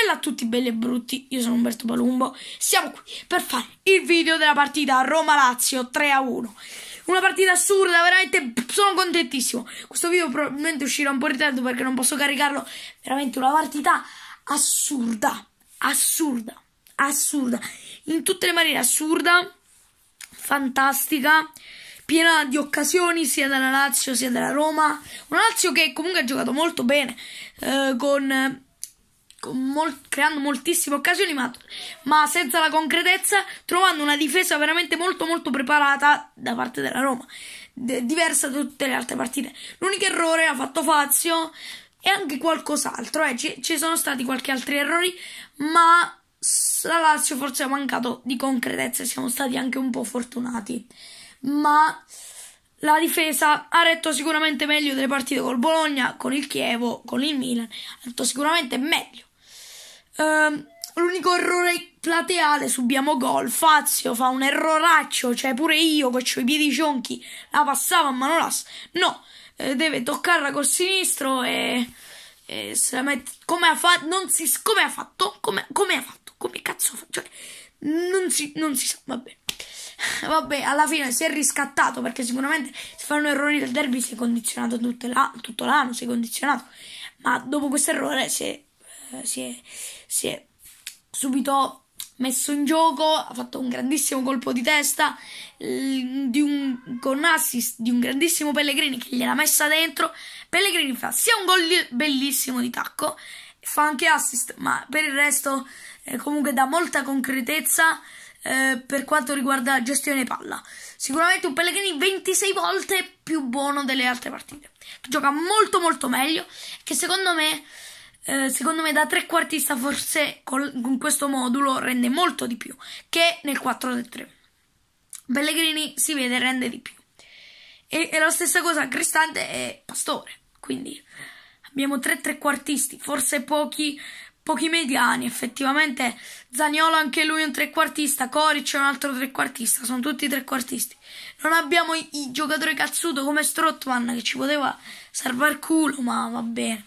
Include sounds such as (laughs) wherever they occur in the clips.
bella a tutti belli e brutti, io sono Umberto Palumbo, siamo qui per fare il video della partita Roma-Lazio 3-1 Una partita assurda, veramente sono contentissimo Questo video probabilmente uscirà un po' in ritardo perché non posso caricarlo Veramente una partita assurda, assurda, assurda In tutte le maniere assurda, fantastica piena di occasioni sia dalla Lazio sia dalla Roma. Una Lazio che comunque ha giocato molto bene eh, con mol- creando moltissime occasioni, ma, ma senza la concretezza, trovando una difesa veramente molto molto preparata da parte della Roma, d- diversa da tutte le altre partite. L'unico errore ha fatto Fazio e anche qualcos'altro, eh. ci-, ci sono stati qualche altri errori, ma la Lazio forse ha mancato di concretezza, siamo stati anche un po' fortunati. Ma la difesa ha retto sicuramente meglio delle partite col Bologna, con il Chievo, con il Milan, ha retto sicuramente meglio. Um, l'unico errore plateale subiamo gol. Fazio fa un erroraccio, cioè pure io che ho i piedi cionchi, la passava a mano las. No, eh, deve toccarla col sinistro e, e se la mette. Come ha, fa- si, come ha fatto? Come, come, ha fatto? Come cazzo ha fatto? Cioè, non si, non si sa, vabbè. (laughs) Vabbè, alla fine si è riscattato perché sicuramente se fanno errori del derby si è condizionato tutto, la, tutto l'anno, si è condizionato. Ma dopo questo errore si è si è, si è subito messo in gioco, ha fatto un grandissimo colpo di testa di un, con assist di un grandissimo Pellegrini che gliel'ha messa dentro. Pellegrini fa sia un gol bellissimo di tacco, fa anche assist, ma per il resto eh, comunque dà molta concretezza eh, per quanto riguarda la gestione palla. Sicuramente un Pellegrini 26 volte più buono delle altre partite, che gioca molto molto meglio, che secondo me eh, secondo me da trequartista forse col, con questo modulo rende molto di più che nel 4 del 3. Pellegrini si vede rende di più. E, e la stessa cosa Cristante e Pastore, quindi abbiamo tre trequartisti, forse pochi, pochi mediani, effettivamente Zagnolo anche lui è un trequartista, Coric è un altro trequartista, sono tutti trequartisti. Non abbiamo i, i giocatori cazzuto come Strottman che ci poteva salvar culo, ma va bene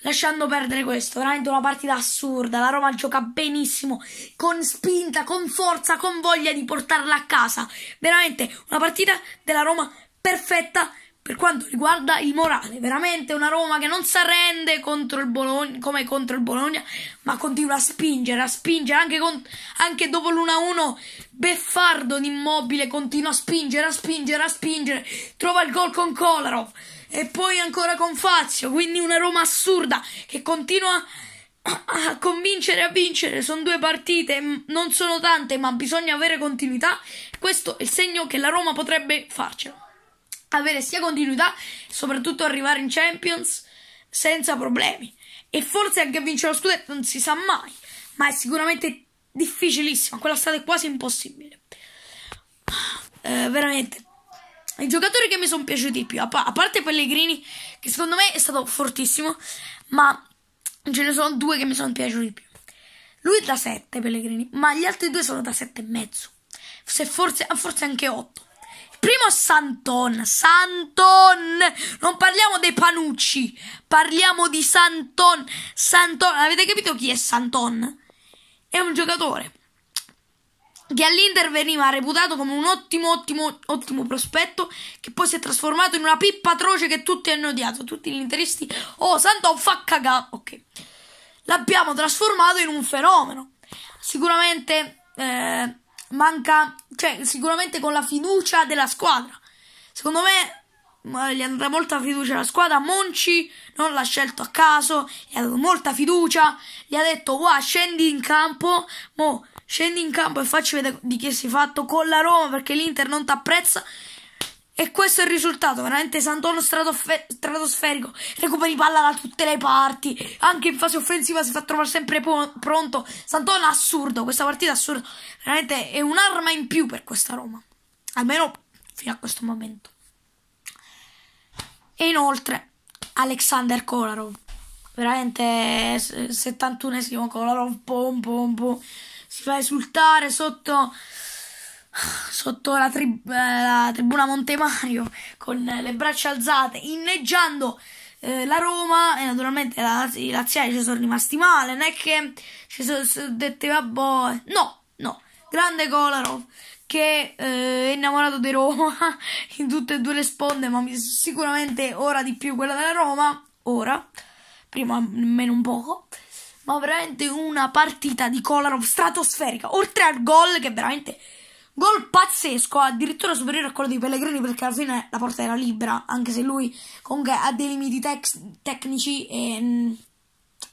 lasciando perdere questo, veramente una partita assurda, la Roma gioca benissimo, con spinta, con forza, con voglia di portarla a casa, veramente una partita della Roma perfetta per quanto riguarda il morale, veramente una Roma che non si arrende contro il Bologna, come contro il Bologna, ma continua a spingere, a spingere anche, con, anche dopo l'1-1 Beffardo di Immobile continua a spingere, a spingere, a spingere, trova il gol con Kolarov e poi ancora con Fazio, quindi una Roma assurda che continua a convincere a vincere sono due partite, non sono tante, ma bisogna avere continuità. Questo è il segno che la Roma potrebbe farcela avere sia continuità, soprattutto arrivare in Champions senza problemi. E forse anche vincere lo scudetto non si sa mai, ma è sicuramente difficilissimo. Quella strada è quasi impossibile. Eh, veramente. I giocatori che mi sono piaciuti di più, a, pa- a parte Pellegrini, che secondo me è stato fortissimo, ma ce ne sono due che mi sono piaciuti di più. Lui è da 7 Pellegrini, ma gli altri due sono da 7,5. Se forse, forse anche 8. Primo Santon, Santon, non parliamo dei panucci, parliamo di Santon, Santon, avete capito chi è Santon? È un giocatore che all'Inter veniva reputato come un ottimo, ottimo, ottimo prospetto, che poi si è trasformato in una pippa atroce che tutti hanno odiato, tutti gli interisti, oh Santon fa cagà, ok, l'abbiamo trasformato in un fenomeno, sicuramente... Eh, manca, cioè sicuramente con la fiducia della squadra. Secondo me gli andrà molta fiducia alla squadra. Monci non l'ha scelto a caso, gli ha dato molta fiducia, gli ha detto "Wow, scendi in campo, mo scendi in campo e facci vedere di che sei fatto con la Roma perché l'Inter non ti apprezza". E questo è il risultato, veramente Santoro stratosferico, recuperi palla da tutte le parti, anche in fase offensiva si fa trovare sempre pronto. Santono assurdo, questa partita assurda, veramente è un'arma in più per questa Roma, almeno fino a questo momento. E inoltre Alexander Kolarov, veramente 71esimo Kolarov, pom pom pom, si fa esultare sotto sotto la, tri- eh, la tribuna Montemario con le braccia alzate, inneggiando eh, la Roma e naturalmente la, i laziali ci sono rimasti male, non è che ci sono, sono dette vabbè, boh, no, no, grande Kolarov che eh, è innamorato di Roma (laughs) in tutte e due le sponde, ma sicuramente ora di più quella della Roma, ora, prima meno un poco ma veramente una partita di Kolarov stratosferica, oltre al gol che veramente Gol pazzesco, addirittura superiore a quello di Pellegrini perché alla fine la porta era libera, anche se lui comunque ha dei limiti tec- tecnici e mh, mm,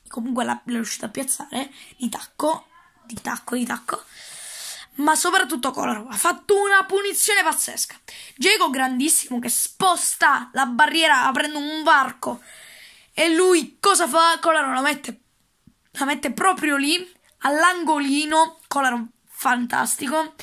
comunque l'ha, l'ha riuscito a piazzare di tacco, di tacco, di tacco. Ma soprattutto Kolarov ha fatto una punizione pazzesca. Diego grandissimo che sposta la barriera aprendo un varco e lui cosa fa? Kolarov la mette, la mette proprio lì all'angolino. Kolarov fantastico.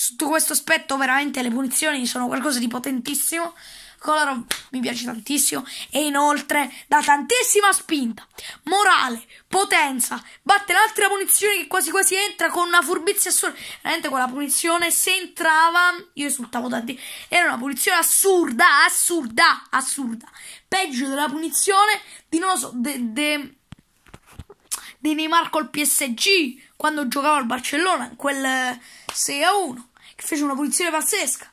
Sotto questo aspetto, veramente le punizioni sono qualcosa di potentissimo. Color mi piace tantissimo e inoltre dà tantissima spinta, morale, potenza. Batte l'altra punizione che quasi quasi entra con una furbizia assurda. Veramente quella punizione se entrava io esultavo tanti. Era una punizione assurda, assurda, assurda. Peggio della punizione di non so, de, de, di Neymar col PSG quando giocava al Barcellona in quel 6 eh, a 1 che fece una punizione pazzesca.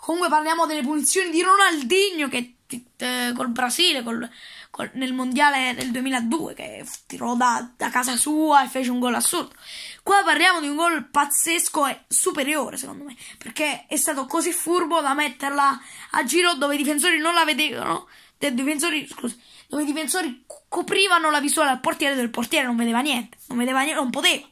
Comunque parliamo delle punizioni di Ronaldinho che eh, col Brasile col, col, nel mondiale del 2002 che tirò da, da, casa sua e fece un gol assurdo. Qua parliamo di un gol pazzesco e superiore secondo me perché è stato così furbo da metterla a giro dove i difensori non la vedevano. Dei difensori, scusa, dove i difensori coprivano la visuale al portiere del portiere non vedeva niente, non, vedeva niente, non poteva.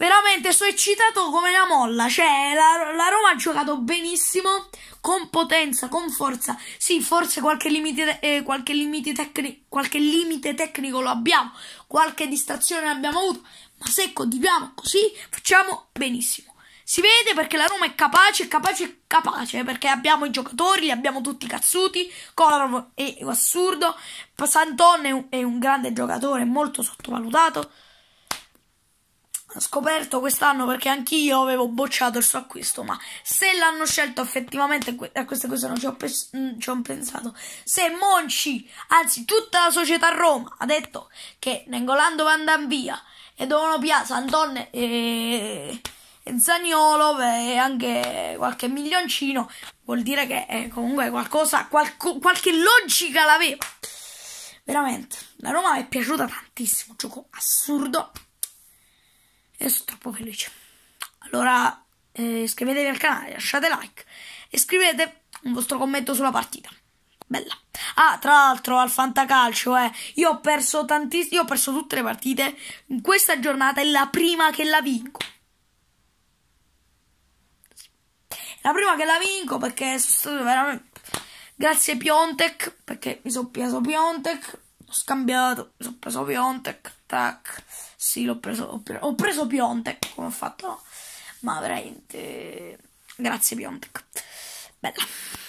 Veramente sono eccitato come una molla. Cioè, la, la, Roma ha giocato benissimo, con potenza, con forza. Sì, forse qualche limite, eh, qualche limite, tecni, qualche limite tecnico lo abbiamo, qualche distrazione l'abbiamo avuto. Ma se continuiamo così, facciamo benissimo. Si vede perché la Roma è capace, capace, capace, eh, perché abbiamo i giocatori, li abbiamo tutti cazzuti, Kolarov è assurdo, Santon è un grande giocatore, molto sottovalutato scoperto quest'anno perché anch'io avevo bocciato il suo acquisto ma se l'hanno scelto effettivamente a eh, queste cose non ci ho, mm, ci ho, pensato se Monci anzi tutta la società a Roma ha detto che Nengolando va andando via e dovono Piazza Antonne e, e Zagnolo e anche qualche milioncino vuol dire che eh, comunque qualcosa qualco, qualche logica l'aveva veramente la Roma mi è piaciuta tantissimo gioco assurdo e sono troppo felice. Allora eh, iscrivetevi al canale, lasciate like e scrivete un vostro commento sulla partita. Bella. Ah, tra l'altro al fantacalcio, eh, io ho perso tantissime, io ho perso tutte le partite. In questa giornata è la prima che la vinco. La prima che la vinco perché sono stato veramente... Grazie Piontek, perché mi sono preso Piontek. L'ho scambiato. Ho preso Piontek. Tac. Sì, l'ho preso. Ho, pre ho preso Piontek come ho fatto. Ma veramente. Grazie, Piontek. Bella.